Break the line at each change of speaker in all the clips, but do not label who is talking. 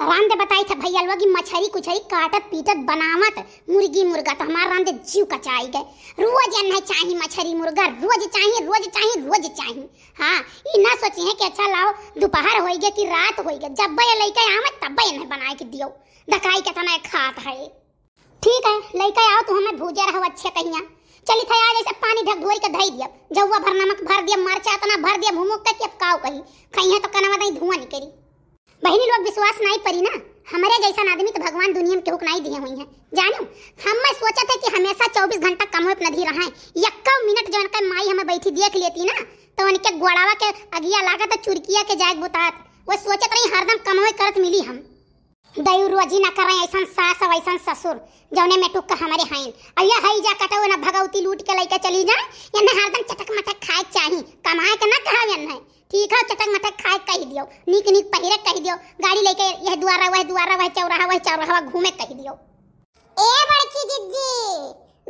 रामदे बताई था भैया लोग मछरी कुछरी काटत पीटत बनावत मुर्गी मुर्गा तो हमारा रामदे जीव का चाह गए रोज नहीं चाहिए मछरी मुर्गा रोज चाहिए रोज चाहिए रोज चाहिए हाँ ये ना सोचिए कि अच्छा लाओ दोपहर हो गया कि रात हो गया जब बे लड़का आवे तब भाई नहीं बना के दियो धकाई के तना तो खात है ठीक है लड़का आओ तो हमें भूजे रहो अच्छे कहिया चली था आज ऐसे पानी ढक धोई के धई दिया जौवा भर नमक भर दिया मरचा इतना भर दिया भूमुक के कि अब काव कही खाई है तो कनवा दई धुआं निकली बहनी लोग विश्वास नहीं परी ना हमारे जैसा आदमी तो भगवान दुनिया में केहू नहीं दिए हुई हैं जानू हम मैं सोचा था कि हमेशा 24 घंटा कम होप नदी रहा है यक्का मिनट जो उनका माई हमें बैठी देख लेती ना तो उनके गोड़ावा के अगिया लागत चुरकिया के जाए बुतात वो सोचत रही हरदम कमवे करत मिली हम दयू रोजी ना कर ऐसा सास और ऐसा ससुर जौने में टुक्का हमारे हैं अया हई जा कटो ना भगवती लूट के लेके चली जाए या हरदम चटक मटक खाए चाही कमाए के ना कहावे है ठीक है चटक मटक खाए कह दियो नीक नीक पहिरे कह दियो गाड़ी लेके यह द्वारा वह द्वारा वह चौराहा वह चौराहा घूमे कह दियो ए बड़की जिज्जी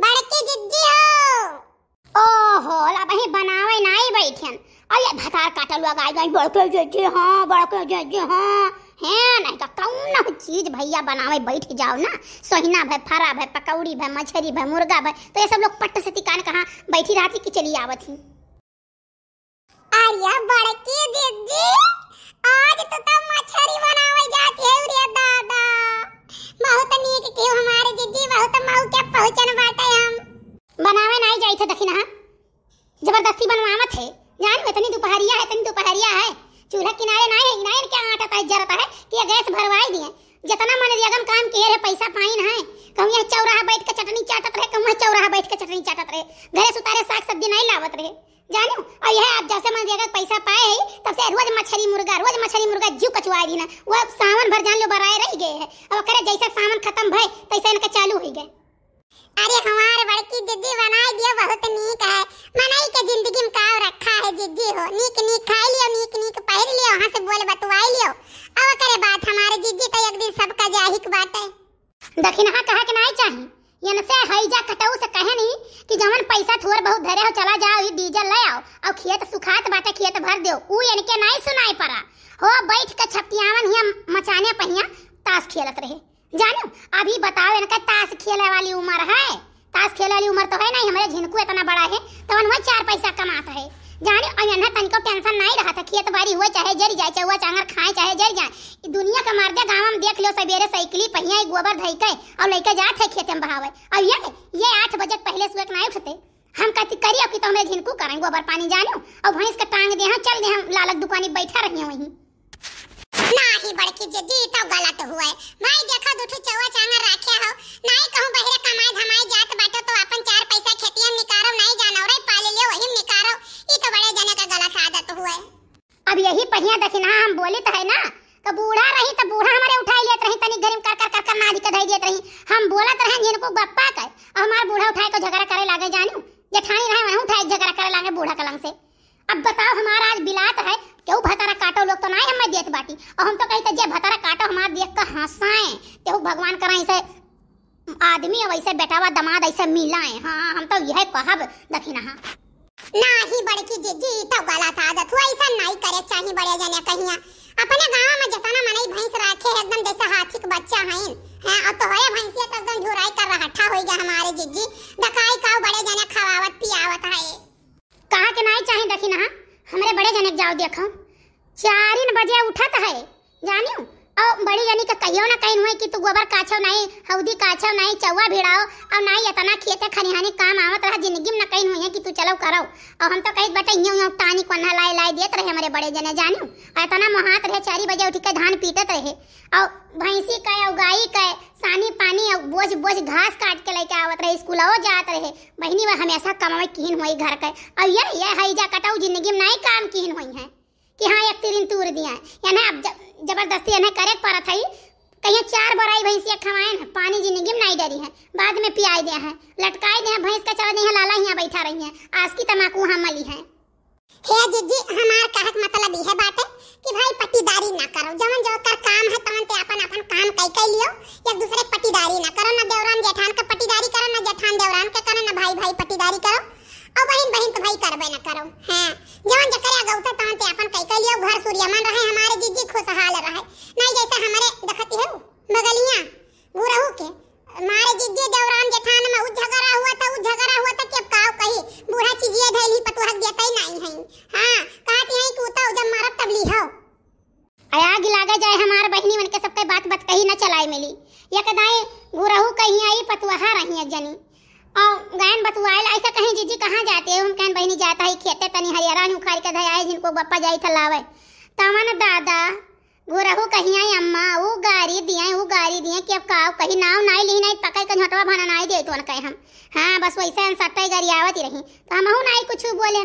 बड़की जिज्जी हो ओहो ला ही बनावे नाई बैठन और ये भतार काटल हुआ गाय गाय बड़के जिज्जी हां बड़के जिज्जी हां है नहीं तो कौन चीज भैया बनावे बैठ जाओ ना सोहिना भाई फरा भाई पकौड़ी भाई मछरी भाई मुर्गा भाई तो ये सब लोग पट्ट से तिकान कहाँ बैठी रहती कि चली आवती ही अरे बड़की दीदी आज तो तब मछरी बनावे
जाती है रे दादा बहुत नीक केहू हमारे दीदी बहुत माऊ के
पहुंचन बाटे हम बनावे नहीं जाई थे दखिना जबरदस्ती बनवावत है जान में तनी दोपहरिया है तनी दोपहरिया है चूल्हा किनारे ना है इनायन क्या आटा ताई जरता है कि गैस भरवाई दिए जितना मनरेगम काम किए रे पैसा पाइन है कहूं यहाँ चौराहा बैठ के चटनी चाटत रहे कहूं चौराहा बैठ के चटनी चाटत रहे घरे सुतारे साग सब्जी नहीं लावत रहे जानू और यह आप जैसे मनरेगा पैसा पाए तब से रोज मछली मुर्गा रोज मछली मुर्गा जीव कचुआ दी ना वह सावन भर जान लो बराए रह गए है अब करे जैसा सावन खत्म भय तैसे इनका चालू हो गए अरे हमारे बड़की जिद्दी बनाई दियो बहुत नीक है मनाई के जिंदगी में काव रखा
है जिद्दी हो नीक नीक खाई लियो नीक नीक पहन लियो वहां से बोल बतवाई लियो अब करे बात
हमारे जिद्दी तो एक दिन सबका जाहिक बात है दखिन कहा के नहीं चाहिए से हईजा कटऊ से कहे नहीं कि जवन पैसा थोर बहुत धरे हो चला जाओ ये डीजल ले आओ और खेत सुखात बाटे खेत भर दो ऊ इनके नहीं सुनाई पड़ा हो बैठ के छपियावन हिया मचाने पहिया ताश खेलत रहे जानो अभी बताओ इनका ताश खेले वाली उम्र है ताश खेले वाली उम्र तो है नहीं हमारे झिनकू इतना बड़ा है तो वही चार पैसा कमाता है जाने अयनहा तनिको टेंशन नहीं रहा था खेत तो बाड़ी हुए चाहे जर जाए चाहे चौवा चांगर खाए चाहे जर जाए दुनिया का मार दे गाँव में देख लो सवेरे साइकिली पहिया गोबर धैके और लेके जाते खेत में बहावे और ये ये आठ बजे पहले सुबह नहीं उठते हम कहती करियो कि तो हमें झिनकू करें गोबर पानी जानो और भैंस का टांग दे हम हाँ, चल दे हम लालक दुकानी बैठा रही वहीं नाही
बड़की जी तो गलत हुए भाई देखा दूठू चौवा चांगर रखे हो नहीं कहूं बहरे कमाए
होली तो है ना तो बूढ़ा रही तो बूढ़ा हमारे उठाई लेत रही तनी गरीम कर कर कर कर मारी धई देत रही हम बोलत रहे जिनको बप्पा का और हमार बूढ़ा उठाए को झगड़ा करे लागे जानू जेठानी रहे वहां उठाए झगड़ा करे लागे बूढ़ा कलंग से अब बताओ हमारा आज बिलात है केहू भतारा काटो लोग तो ना हम देत बाटी और हम तो कहते जे भतारा काटो हमार देख कर हंसाए केहू भगवान कराई से आदमी अब ऐसे बेटावा दमाद ऐसे मिलाए हाँ हम तो यह कहब दखिना हाँ नाही बड़की जी जी
तो गलत आदत हुआ ऐसा नहीं करे चाहिए बड़े जने कहिया अपने गांव में जतना मनई भैंस रखे एकदम जैसे हाथी का बच्चा है हां अब तो होए भैंसिया तो एकदम झुराई कर रहा रहाठा हो गया हमारे
जीजी दकाई काव बड़े जने खवावत पियावत है कहां के नहीं चाहे देखी ना हमरे बड़े जने जाओ देखो चारिन बजे उठत है जानियो और बड़ी जनी का कहियो ना कहीं हुए कि तू गोबर काछो नहीं हौदी काछो नहीं चौवा भिड़ाओ और नहीं ना खेते खनिहानी काम आवत रहा जिंदगी में न कहीं हुई है कि तू चलो करो और हम तो कहीं बटे यूं यूं टानी को कोन्हा लाई लाई देत रहे हमारे बड़े जने जानू और तना महात रहे चारी बजे उठ के धान पीटत रहे और भैंसी का और गाय का सानी पानी और बोझ बोझ घास काट के लेके आवत रहे स्कूल आओ जात रहे बहनी वह हमेशा कमावे कीन हुई घर के और ये ये जा कटाऊ जिंदगी में नहीं काम कीन हुई है कि हाँ एक तिरिन तूर दिया है यानी अब जबरदस्ती इन्हें करे पड़त है गाय भैंसिया खवाए हैं पानी जी निगम नहीं डरी है बाद में पियाई दिया है लटकाई दिया भैंस का चढ़ दे लाला यहाँ बैठा रही है आज की तमाकू हम मली है
हे जीजी हमारे कहक मतलब यह बात है कि भाई पटीदारी ना करो जवन जो कर काम है तवन ते अपन अपन काम कई कई लियो या दूसरे पटीदारी ना करो ना देवरान जेठान का पटीदारी करो ना जेठान देवरान के करो ना भाई भाई पटीदारी करो और बहन बहन तो भाई करबे ना करो हां जवन जकरिया गौता तवन ते अपन कई कई लियो घर सूर्यमान रहे
राय मिली यक दाई गुरहू कहीं आई पतुहा रही जनी और गायन बतुआल ऐसा कहीं जीजी कहाँ जाते हो हम कहन बहनी जाता है खेते तनी हरियारा उखाड़ के धया है जिनको बप्पा जाई थे लावे तमन दादा गुरहू कहीं आई अम्मा वो गाड़ी दिए वो गाड़ी दिए कि अब का कहीं नाव नाई ली नहीं पकड़ के झटवा भाना नाई दे तो कहे हम हाँ बस वैसे सट्टे गरियावत ही रही तो हम हूँ नाई कुछ बोले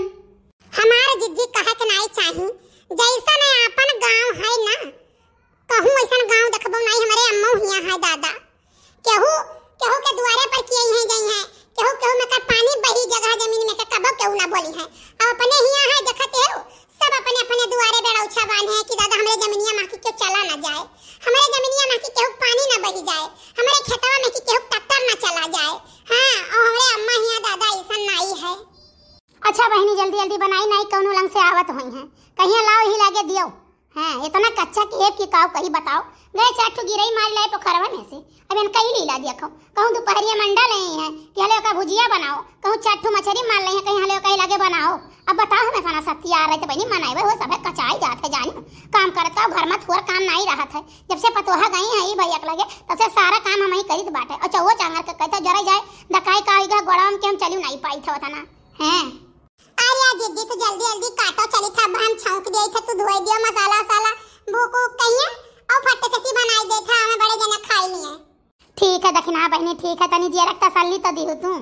हमारे जिज्जी कहे के नाई चाहिए जैसा नहीं अपन गांव है ना कहूं
ऐसा गांव देखबो नहीं हमारे अम्मा हिया है दादा केहू केहू के द्वारे पर किए हैं जाई हैं केहू केहू में का पानी बही जगह जमीन में का कबो केहू ना बोली है
देख के काव कही बताओ गए चाटू गिरई मार लाए पोखरवा तो में से अब इन कई लीला दिया कहूं कहूँ दोपहरिया मंडा ले हैं कि हले का भुजिया बनाओ कहूँ चाटू मछली मार ले हैं कहीं हले कई लगे बनाओ अब बताओ हमें खाना सत्ती आ रही तो बनी मनाए वो सब कचाई जात है जानी काम करता हो घर में थोड़ा काम नहीं रहा था जब से पतोहा गई है ई भैया लगे तब से सारा काम हम ही करित बाटे और चौहो चांगर के कहता जरा जाए दकाई का आएगा गोड़ाम के हम चलू नहीं पाई था ना हैं अरे दीदी जल्दी जल्दी
काटो चली था हम छौंक दिए थे तू धोई दियो मसाला भूख भूख कहिए और फट सची बनाई देता हमें बड़े जना खाई नहीं है
ठीक है दखिना बहनी ठीक है तनी जिया रखता सल्ली तो दी तू